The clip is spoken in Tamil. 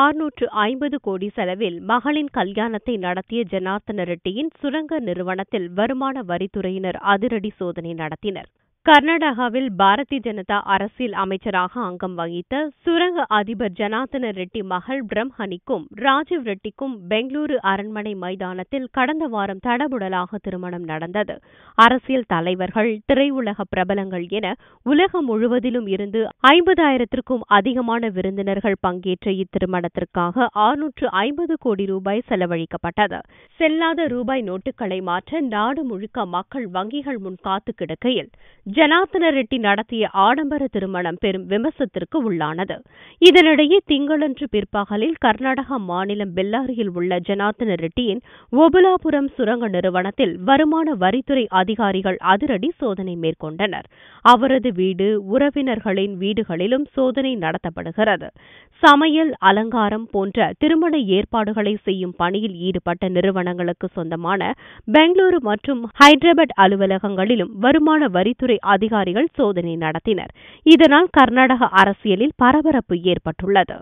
ஆறுநூற்று ஐம்பது கோடி செலவில் மகளின் கல்யாணத்தை நடத்திய ஜனார்த்தன ரெட்டியின் சுரங்க நிறுவனத்தில் வருமான வரித்துறையினர் அதிரடி சோதனை நடத்தினர் கர்நாடகாவில் பாரதிய ஜனதா அரசியல் அமைச்சராக அங்கம் வகித்த சுரங்க அதிபர் ஜனார்தன ரெட்டி மகள் பிரம்ஹனிக்கும் ராஜீவ் ரெட்டிக்கும் பெங்களூரு அரண்மனை மைதானத்தில் கடந்த வாரம் தடபுடலாக திருமணம் நடந்தது அரசியல் தலைவர்கள் திரையுலக பிரபலங்கள் என உலகம் முழுவதிலும் இருந்து ஐம்பதாயிரத்திற்கும் அதிகமான விருந்தினர்கள் பங்கேற்ற இத்திருமணத்திற்காக ஆறுநூற்று ஐம்பது கோடி ரூபாய் செலவழிக்கப்பட்டது செல்லாத ரூபாய் நோட்டுகளை மாற்ற நாடு முழுக்க மக்கள் வங்கிகள் முன் காத்து கிடக்கையில் ஜனார்த்தன ரெட்டி நடத்திய ஆடம்பர திருமணம் பெரும் விமர்சத்திற்கு உள்ளானது இதனிடையே திங்களன்று பிற்பகலில் கர்நாடக மாநிலம் பெல்லாரியில் உள்ள ஜனார்த்தன ரெட்டியின் ஒபுலாபுரம் சுரங்க நிறுவனத்தில் வருமான வரித்துறை அதிகாரிகள் அதிரடி சோதனை மேற்கொண்டனர் அவரது வீடு உறவினர்களின் வீடுகளிலும் சோதனை நடத்தப்படுகிறது சமையல் அலங்காரம் போன்ற திருமண ஏற்பாடுகளை செய்யும் பணியில் ஈடுபட்ட நிறுவனங்களுக்கு சொந்தமான பெங்களூரு மற்றும் ஹைதராபாத் அலுவலகங்களிலும் வருமான வரித்துறை அதிகாரிகள் சோதனை நடத்தினர் இதனால் கர்நாடக அரசியலில் பரபரப்பு ஏற்பட்டுள்ளது